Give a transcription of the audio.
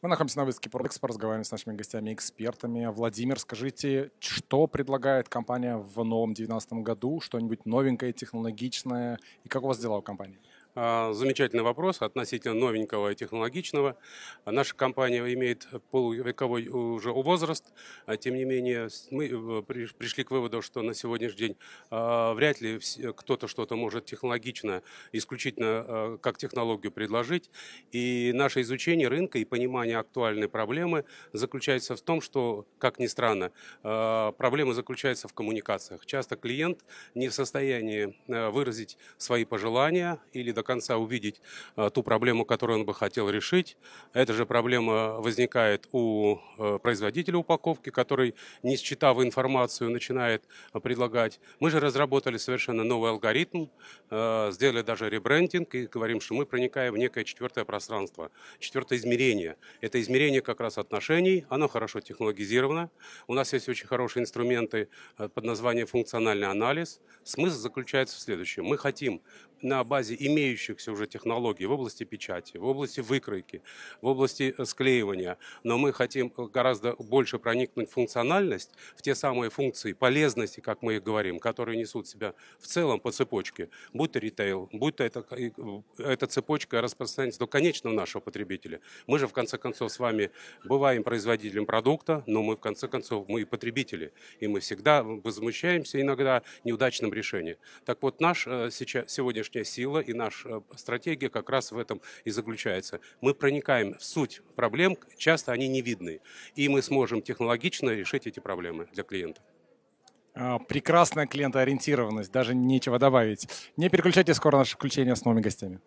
Мы находимся на выставке Prodex, разговариваем с нашими гостями-экспертами. Владимир, скажите, что предлагает компания в новом 2019 году? Что-нибудь новенькое, технологичное? И как у вас дела у компании? А, замечательный вопрос относительно новенького и технологичного. Наша компания имеет полувековой уже возраст. А, тем не менее, мы э, пришли к выводу, что на сегодняшний день а, вряд ли кто-то что-то может технологично, исключительно как технологию предложить. И наше изучение рынка и понимание актуальной проблемы заключается в том, что, как ни странно, проблема заключается в коммуникациях. Часто клиент не в состоянии выразить свои пожелания или доказать конца увидеть э, ту проблему, которую он бы хотел решить. Эта же проблема возникает у э, производителя упаковки, который, не считав информацию, начинает э, предлагать. Мы же разработали совершенно новый алгоритм, сделали даже ребрендинг и говорим, что мы проникаем в некое четвертое пространство, четвертое измерение. Это измерение как раз отношений, оно хорошо технологизировано. У нас есть очень хорошие инструменты под названием функциональный анализ. Смысл заключается в следующем. Мы хотим на базе имеющихся уже технологий в области печати, в области выкройки, в области э, склеивания, но мы хотим э, гораздо больше проникнуть в функциональность, в те самые функции полезности, как мы их говорим, которые несут себя в целом по цепочке, будь то ритейл, будь то это, э, эта цепочка распространяется до конечного нашего потребителя. Мы же, в конце концов, с вами бываем производителем продукта, но мы, в конце концов, мы и потребители, и мы всегда возмущаемся иногда неудачным решением. Так вот, наш сейчас, сегодняшний сегодняшняя сила и наша э, стратегия как раз в этом и заключается. Мы проникаем в суть проблем, часто они не видны, и мы сможем технологично решить эти проблемы для клиента. А, прекрасная клиентоориентированность, даже нечего добавить. Не переключайте скоро наше включение с новыми гостями.